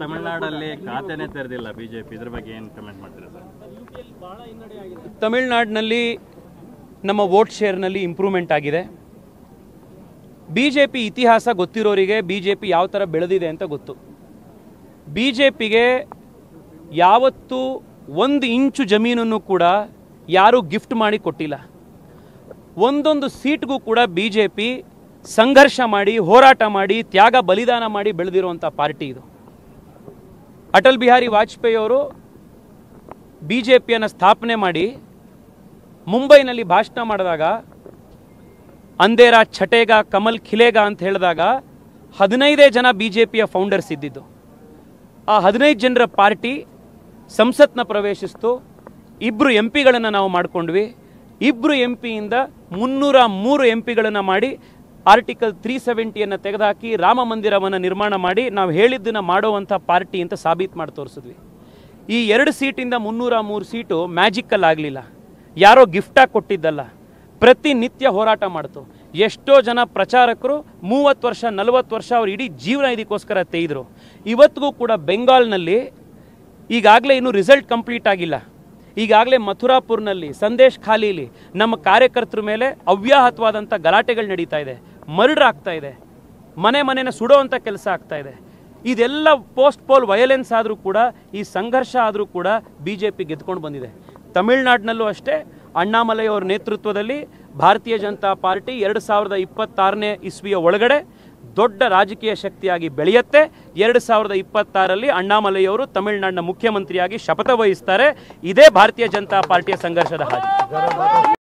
ತಮಿಳುನಾಡಲ್ಲಿ ಬಿಜೆಪಿ ಬಗ್ಗೆ ಕಮೆಂಟ್ ಮಾಡ್ತೀರಾ ನಮ್ಮ ವೋಟ್ ಶೇರ್ನಲ್ಲಿ ಇಂಪ್ರೂವ್ಮೆಂಟ್ ಆಗಿದೆ ಬಿಜೆಪಿ ಇತಿಹಾಸ ಗೊತ್ತಿರೋರಿಗೆ ಬಿಜೆಪಿ ಯಾವ ಥರ ಬೆಳೆದಿದೆ ಅಂತ ಗೊತ್ತು ಬಿಜೆಪಿಗೆ ಜೆ ಪಿಗೆ ಯಾವತ್ತೂ ಒಂದು ಇಂಚು ಜಮೀನನ್ನು ಕೂಡ ಯಾರೂ ಗಿಫ್ಟ್ ಮಾಡಿ ಕೊಟ್ಟಿಲ್ಲ ಒಂದೊಂದು ಸೀಟ್ಗೂ ಕೂಡ ಬಿಜೆಪಿ ಸಂಘರ್ಷ ಮಾಡಿ ಹೋರಾಟ ಮಾಡಿ ತ್ಯಾಗ ಬಲಿದಾನ ಮಾಡಿ ಬೆಳೆದಿರುವಂಥ ಪಾರ್ಟಿ ಇದು ಅಟಲ್ ಬಿಹಾರಿ ವಾಜಪೇಯಿ ಅವರು ಬಿ ಜೆ ಪಿಯನ್ನು ಸ್ಥಾಪನೆ ಮಾಡಿ ಮುಂಬೈನಲ್ಲಿ ಭಾಷಣ ಮಾಡಿದಾಗ ಅಂದೇರ ಛಟೇಗ ಕಮಲ್ ಖಿಲೇಗ ಅಂತ ಹೇಳಿದಾಗ ಹದಿನೈದೇ ಜನ ಬಿ ಜೆ ಪಿಯ ಫೌಂಡರ್ಸ್ ಇದ್ದಿದ್ದು ಆ ಹದಿನೈದು ಜನರ ಪಾರ್ಟಿ ಸಂಸತ್ನ ಪ್ರವೇಶಿಸ್ತು ಇಬ್ಬರು ಎಂ ಪಿಗಳನ್ನು ನಾವು ಮಾಡಿಕೊಂಡ್ವಿ ಇಬ್ಬರು ಎಂ ಪಿಯಿಂದ ಮುನ್ನೂರ ಮೂರು ಎಂ ಪಿಗಳನ್ನು ಮಾಡಿ ಆರ್ಟಿಕಲ್ ತ್ರೀ ಸೆವೆಂಟಿಯನ್ನು ತೆಗೆದುಹಾಕಿ ರಾಮ ಮಂದಿರವನ್ನು ನಿರ್ಮಾಣ ಮಾಡಿ ನಾವು ಹೇಳಿದ್ದನ್ನು ಮಾಡುವಂಥ ಪಾರ್ಟಿ ಅಂತ ಸಾಬೀತು ಮಾಡಿ ತೋರಿಸಿದ್ವಿ ಈ ಎರಡು ಸೀಟಿಂದ ಮುನ್ನೂರ ಮೂರು ಸೀಟು ಮ್ಯಾಜಿಕಲ್ ಆಗಲಿಲ್ಲ ಯಾರೋ ಗಿಫ್ಟಾಗಿ ಕೊಟ್ಟಿದ್ದಲ್ಲ ಪ್ರತಿನಿತ್ಯ ಹೋರಾಟ ಮಾಡ್ತು ಎಷ್ಟೋ ಜನ ಪ್ರಚಾರಕರು ಮೂವತ್ತು ವರ್ಷ ನಲವತ್ತು ವರ್ಷ ಅವ್ರು ಇಡೀ ಜೀವನ ಇದಕ್ಕೋಸ್ಕರ ತೆಗೆದರು ಇವತ್ತಿಗೂ ಕೂಡ ಬೆಂಗಾಲ್ನಲ್ಲಿ ಈಗಾಗಲೇ ಇನ್ನೂ ರಿಸಲ್ಟ್ ಕಂಪ್ಲೀಟ್ ಆಗಿಲ್ಲ ಈಗಾಗಲೇ ಮಥುರಾಪುರ್ನಲ್ಲಿ ಸಂದೇಶ್ ಖಾಲೀಲಿ ನಮ್ಮ ಕಾರ್ಯಕರ್ತರ ಮೇಲೆ ಅವ್ಯಾಹತವಾದಂಥ ಗಲಾಟೆಗಳು ನಡೀತಾ ಇದೆ ಮರ್ಡರ್ ಆಗ್ತಾ ಇದೆ ಮನೆ ಮನೆನ ಸುಡೋವಂಥ ಕೆಲಸ ಆಗ್ತಾ ಇದೆ ಇದೆಲ್ಲ ಪೋಸ್ಟ್ ಪೋಲ್ ವಯಲೆನ್ಸ್ ಆದರೂ ಕೂಡ ಈ ಸಂಘರ್ಷ ಆದರೂ ಕೂಡ ಬಿ ಜೆ ಪಿ ಗೆದ್ಕೊಂಡು ಬಂದಿದೆ ತಮಿಳ್ನಾಡಿನಲ್ಲೂ ಅಷ್ಟೇ ಅಣ್ಣಾಮಲೈ ಅವರ ನೇತೃತ್ವದಲ್ಲಿ ಭಾರತೀಯ ಜನತಾ ಪಾರ್ಟಿ ಎರಡು ಸಾವಿರದ ಇಪ್ಪತ್ತಾರನೇ ಇಸ್ವಿಯ ಒಳಗಡೆ ದೊಡ್ಡ ರಾಜಕೀಯ ಶಕ್ತಿಯಾಗಿ ಬೆಳೆಯುತ್ತೆ ಎರಡು ಸಾವಿರದ ಇಪ್ಪತ್ತಾರಲ್ಲಿ ಅಣ್ಣಾಮಲೈಯವರು ತಮಿಳುನಾಡಿನ ಮುಖ್ಯಮಂತ್ರಿಯಾಗಿ ಶಪಥ ವಹಿಸ್ತಾರೆ ಇದೇ ಭಾರತೀಯ ಜನತಾ ಪಾರ್ಟಿಯ ಸಂಘರ್ಷದ ಹಾದಿ